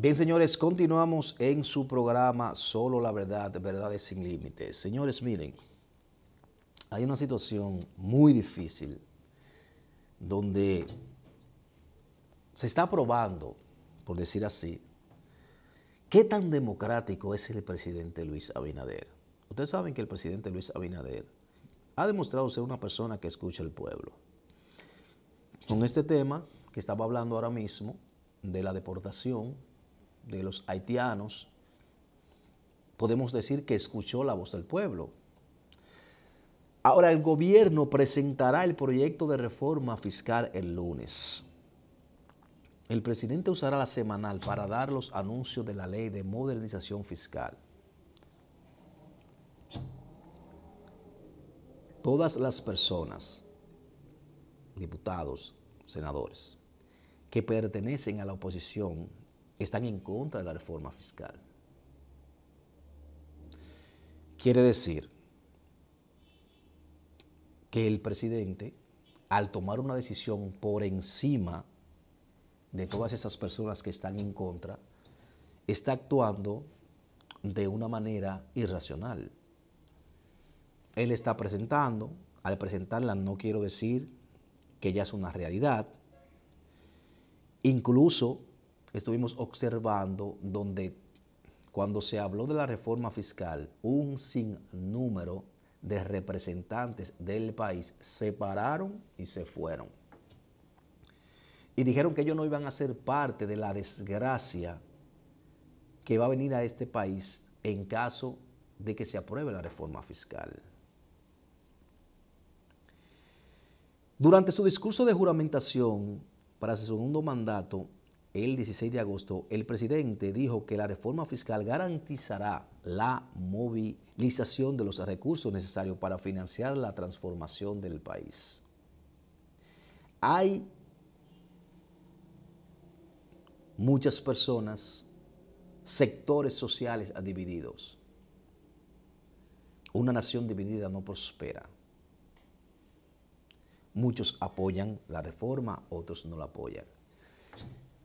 Bien, señores, continuamos en su programa Solo la Verdad, Verdades sin Límites. Señores, miren, hay una situación muy difícil donde se está probando, por decir así, qué tan democrático es el presidente Luis Abinader. Ustedes saben que el presidente Luis Abinader ha demostrado ser una persona que escucha al pueblo. Con este tema que estaba hablando ahora mismo de la deportación de los haitianos, podemos decir que escuchó la voz del pueblo. Ahora el gobierno presentará el proyecto de reforma fiscal el lunes. El presidente usará la semanal para dar los anuncios de la ley de modernización fiscal. Todas las personas, diputados, senadores, que pertenecen a la oposición están en contra de la reforma fiscal. Quiere decir que el presidente, al tomar una decisión por encima de todas esas personas que están en contra, está actuando de una manera irracional. Él está presentando, al presentarla no quiero decir que ya es una realidad, incluso estuvimos observando donde cuando se habló de la reforma fiscal, un sinnúmero de representantes del país se pararon y se fueron. Y dijeron que ellos no iban a ser parte de la desgracia que va a venir a este país en caso de que se apruebe la reforma fiscal. Durante su discurso de juramentación para su segundo mandato, el 16 de agosto, el presidente dijo que la reforma fiscal garantizará la movilización de los recursos necesarios para financiar la transformación del país. Hay muchas personas, sectores sociales divididos. Una nación dividida no prospera. Muchos apoyan la reforma, otros no la apoyan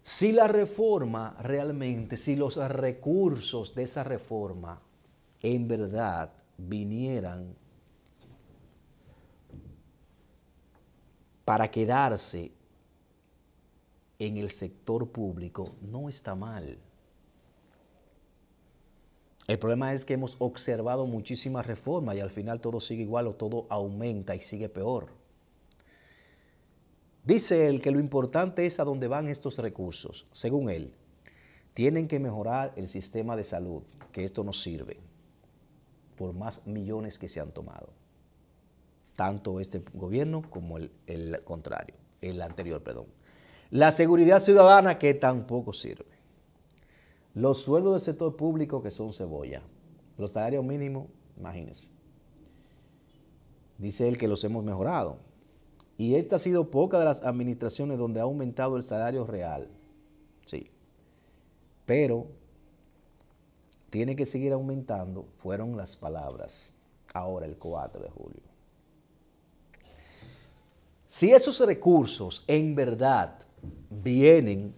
si la reforma realmente, si los recursos de esa reforma en verdad vinieran para quedarse en el sector público, no está mal. El problema es que hemos observado muchísimas reformas y al final todo sigue igual o todo aumenta y sigue peor. Dice él que lo importante es a dónde van estos recursos. Según él, tienen que mejorar el sistema de salud, que esto no sirve, por más millones que se han tomado. Tanto este gobierno como el, contrario, el anterior, perdón. La seguridad ciudadana, que tampoco sirve. Los sueldos del sector público, que son cebolla. Los salarios mínimos, imagínense. Dice él que los hemos mejorado y esta ha sido poca de las administraciones donde ha aumentado el salario real. Sí. Pero tiene que seguir aumentando, fueron las palabras. Ahora, el 4 de julio. Si esos recursos en verdad vienen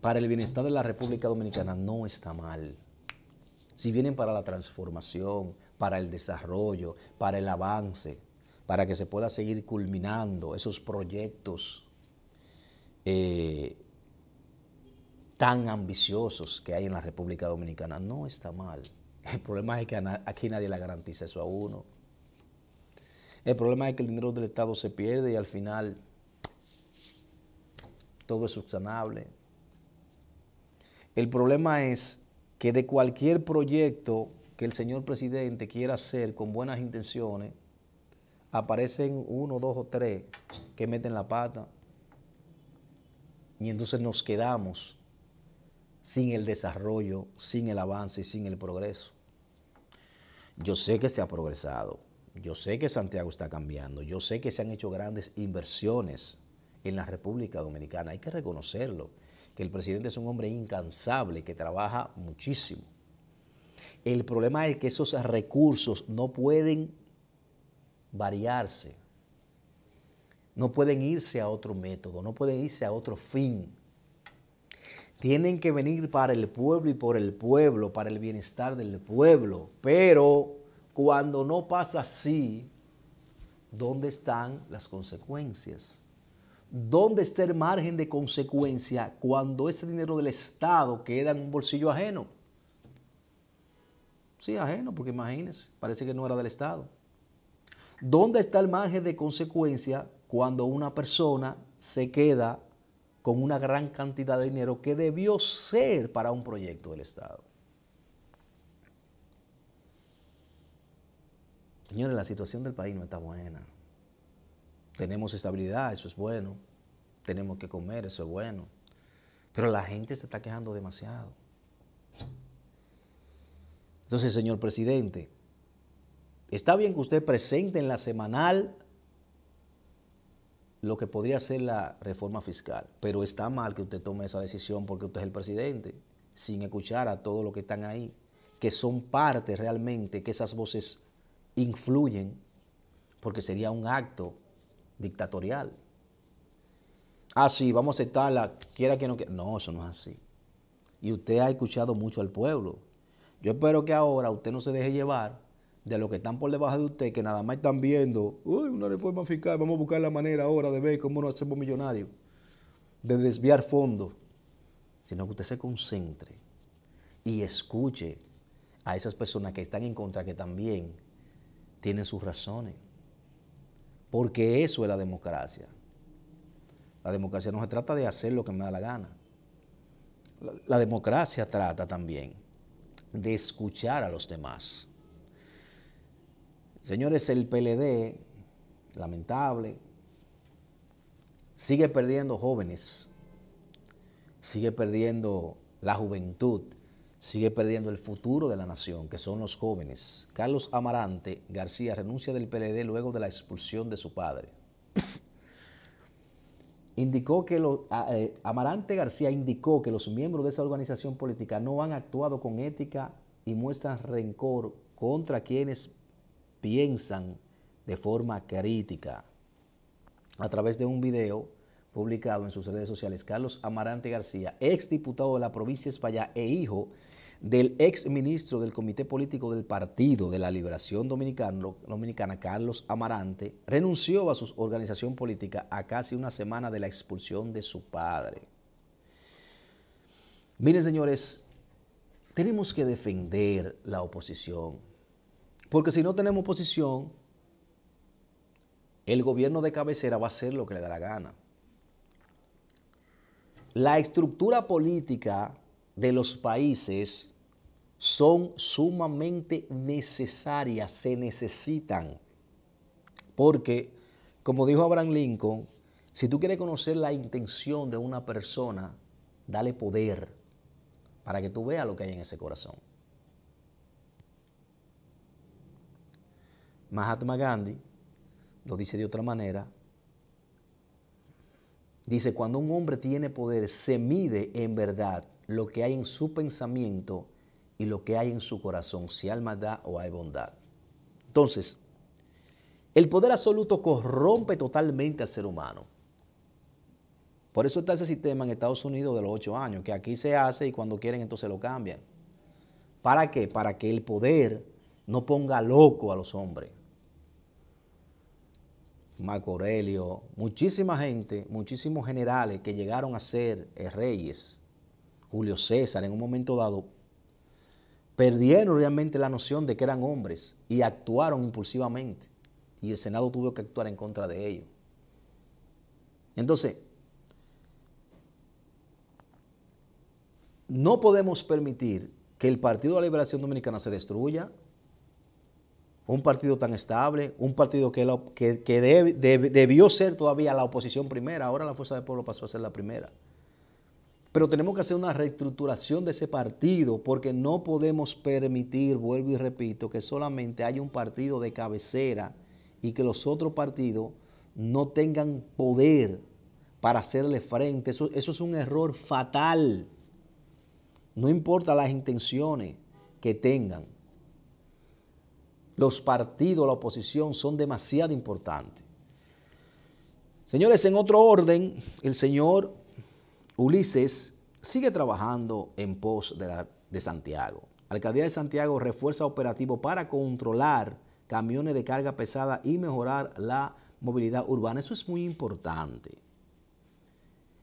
para el bienestar de la República Dominicana, no está mal. Si vienen para la transformación, para el desarrollo, para el avance, para que se pueda seguir culminando esos proyectos eh, tan ambiciosos que hay en la República Dominicana. No está mal. El problema es que aquí nadie la garantiza eso a uno. El problema es que el dinero del Estado se pierde y al final todo es subsanable. El problema es que de cualquier proyecto que el señor presidente quiera hacer con buenas intenciones, aparecen uno, dos o tres que meten la pata. Y entonces nos quedamos sin el desarrollo, sin el avance y sin el progreso. Yo sé que se ha progresado, yo sé que Santiago está cambiando, yo sé que se han hecho grandes inversiones en la República Dominicana, hay que reconocerlo, que el presidente es un hombre incansable, que trabaja muchísimo. El problema es que esos recursos no pueden variarse. No pueden irse a otro método, no pueden irse a otro fin. Tienen que venir para el pueblo y por el pueblo, para el bienestar del pueblo. Pero cuando no pasa así, ¿dónde están las consecuencias? ¿Dónde está el margen de consecuencia cuando ese dinero del Estado queda en un bolsillo ajeno? Sí, ajeno, porque imagínense, parece que no era del Estado. ¿Dónde está el margen de consecuencia cuando una persona se queda con una gran cantidad de dinero que debió ser para un proyecto del Estado? Señores, la situación del país no está buena. Tenemos estabilidad, eso es bueno. Tenemos que comer, eso es bueno. Pero la gente se está quejando demasiado. Entonces, señor presidente, Está bien que usted presente en la semanal lo que podría ser la reforma fiscal, pero está mal que usted tome esa decisión porque usted es el presidente, sin escuchar a todos los que están ahí, que son parte realmente, que esas voces influyen, porque sería un acto dictatorial. Ah, sí, vamos a la, quiera que no quiera. No, eso no es así. Y usted ha escuchado mucho al pueblo. Yo espero que ahora usted no se deje llevar de los que están por debajo de usted, que nada más están viendo, uy, una reforma fiscal, vamos a buscar la manera ahora de ver cómo nos hacemos millonarios, de desviar fondos, sino que usted se concentre y escuche a esas personas que están en contra, que también tienen sus razones, porque eso es la democracia. La democracia no se trata de hacer lo que me da la gana. la democracia trata también de escuchar a los demás Señores, el PLD, lamentable, sigue perdiendo jóvenes, sigue perdiendo la juventud, sigue perdiendo el futuro de la nación, que son los jóvenes. Carlos Amarante García renuncia del PLD luego de la expulsión de su padre. indicó que lo, eh, Amarante García indicó que los miembros de esa organización política no han actuado con ética y muestran rencor contra quienes piensan de forma crítica. A través de un video publicado en sus redes sociales, Carlos Amarante García, ex diputado de la provincia de España e hijo del ex ministro del Comité Político del Partido de la Liberación Dominicana, Carlos Amarante, renunció a su organización política a casi una semana de la expulsión de su padre. Miren, señores, tenemos que defender la oposición. Porque si no tenemos posición, el gobierno de cabecera va a hacer lo que le da la gana. La estructura política de los países son sumamente necesarias, se necesitan. Porque, como dijo Abraham Lincoln, si tú quieres conocer la intención de una persona, dale poder para que tú veas lo que hay en ese corazón. Mahatma Gandhi lo dice de otra manera. Dice, cuando un hombre tiene poder, se mide en verdad lo que hay en su pensamiento y lo que hay en su corazón, si hay maldad o hay bondad. Entonces, el poder absoluto corrompe totalmente al ser humano. Por eso está ese sistema en Estados Unidos de los ocho años, que aquí se hace y cuando quieren entonces lo cambian. ¿Para qué? Para que el poder no ponga loco a los hombres. Marco Aurelio, muchísima gente, muchísimos generales que llegaron a ser eh, reyes, Julio César en un momento dado, perdieron realmente la noción de que eran hombres y actuaron impulsivamente. Y el Senado tuvo que actuar en contra de ellos. Entonces, no podemos permitir que el Partido de la Liberación Dominicana se destruya, un partido tan estable, un partido que, que, debió ser todavía la oposición primera, ahora la Fuerza del Pueblo pasó a ser la primera. Pero tenemos que hacer una reestructuración de ese partido porque no podemos permitir, vuelvo y repito, que solamente haya un partido de cabecera y que los otros partidos no tengan poder para hacerle frente. eso es un error fatal. No importa las intenciones que tengan los partidos, la oposición son demasiado importantes. Señores, en otro orden, el señor Ulises sigue trabajando en pos de, la, de Santiago. Alcaldía de Santiago refuerza operativo para controlar camiones de carga pesada y mejorar la movilidad urbana. Eso es muy importante.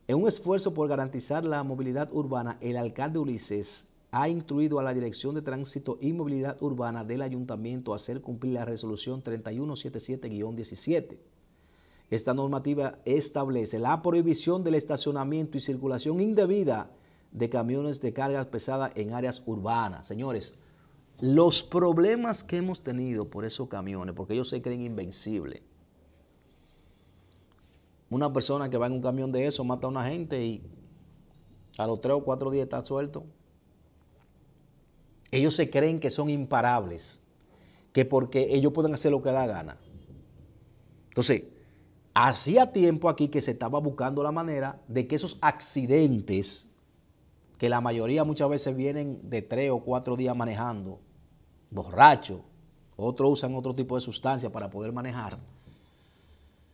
En un esfuerzo por garantizar la movilidad urbana, el alcalde Ulises ha instruido a la Dirección de Tránsito y Movilidad Urbana del Ayuntamiento a hacer cumplir la resolución 3177-17. Esta normativa establece la prohibición del estacionamiento y circulación indebida de camiones de carga pesada en áreas urbanas. Señores, los problemas que hemos tenido por esos camiones, porque ellos se creen invencibles. Una persona que va en un camión de eso mata a una gente y a los tres o cuatro días está suelto. Ellos se creen que son imparables, que porque ellos pueden hacer lo que da gana. Entonces, hacía tiempo aquí que se estaba buscando la manera de que esos accidentes, que la mayoría muchas veces vienen de tres o cuatro días manejando, borrachos, otros usan otro tipo de sustancia para poder manejar.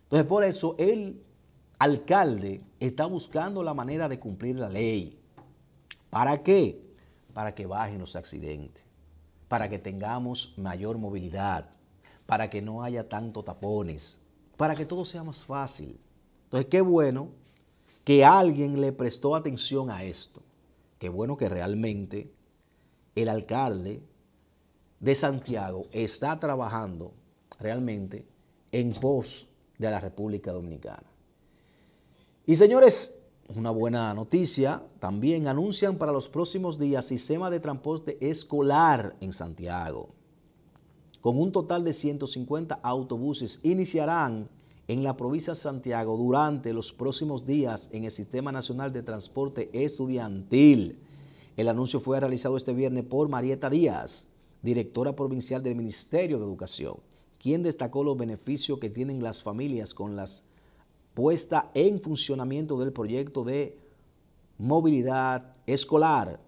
Entonces, por eso el alcalde está buscando la manera de cumplir la ley. ¿Para qué? para que bajen los accidentes, para que tengamos mayor movilidad, para que no haya tanto tapones, para que todo sea más fácil. Entonces, qué bueno que alguien le prestó atención a esto. Qué bueno que realmente el alcalde de Santiago está trabajando realmente en pos de la República Dominicana. Y señores, una buena noticia, también anuncian para los próximos días sistema de transporte escolar en Santiago. Con un total de 150 autobuses iniciarán en la provincia de Santiago durante los próximos días en el Sistema Nacional de Transporte Estudiantil. El anuncio fue realizado este viernes por Marieta Díaz, directora provincial del Ministerio de Educación, quien destacó los beneficios que tienen las familias con las puesta en funcionamiento del proyecto de movilidad escolar.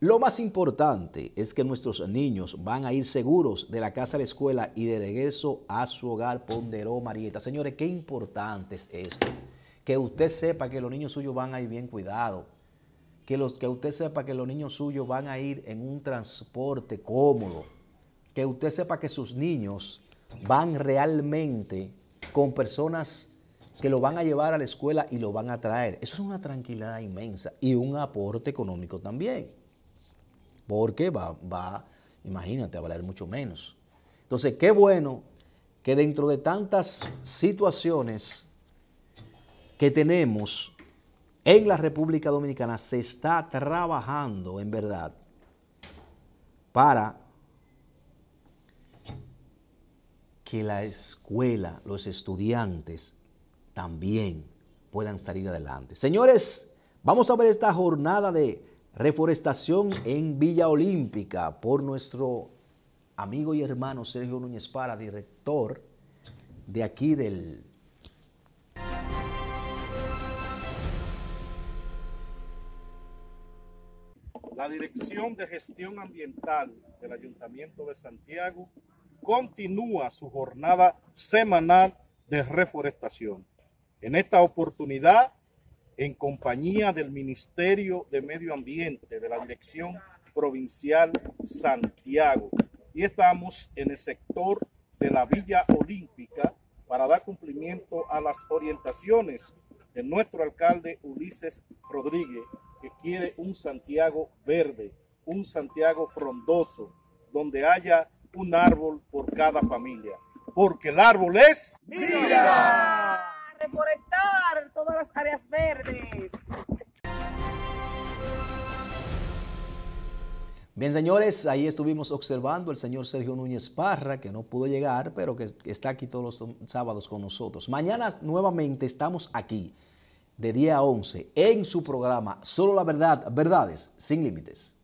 Lo más importante es que nuestros niños van a ir seguros de la casa a la escuela y de regreso a su hogar, ponderó Marieta. Señores, qué importante es esto. Que usted sepa que los niños suyos van a ir bien cuidados. Que, que usted sepa que los niños suyos van a ir en un transporte cómodo. Que usted sepa que sus niños van realmente con personas que lo van a llevar a la escuela y lo van a traer. Eso es una tranquilidad inmensa y un aporte económico también, porque va, va imagínate, a valer mucho menos. Entonces, qué bueno que dentro de tantas situaciones que tenemos en la República Dominicana se está trabajando en verdad para que la escuela, los estudiantes también puedan salir adelante. Señores, vamos a ver esta jornada de reforestación en Villa Olímpica por nuestro amigo y hermano Sergio Núñez Para, director de aquí del... La Dirección de Gestión Ambiental del Ayuntamiento de Santiago continúa su jornada semanal de reforestación. En esta oportunidad, en compañía del Ministerio de Medio Ambiente de la Dirección Provincial Santiago, y estamos en el sector de la Villa Olímpica para dar cumplimiento a las orientaciones de nuestro alcalde Ulises Rodríguez, que quiere un Santiago verde, un Santiago frondoso, donde haya un árbol por cada familia, porque el árbol es vida verdes. Bien, señores, ahí estuvimos observando el señor Sergio Núñez Parra, que no pudo llegar, pero que está aquí todos los sábados con nosotros. Mañana nuevamente estamos aquí, de día 11, en su programa Solo la Verdad, Verdades sin Límites.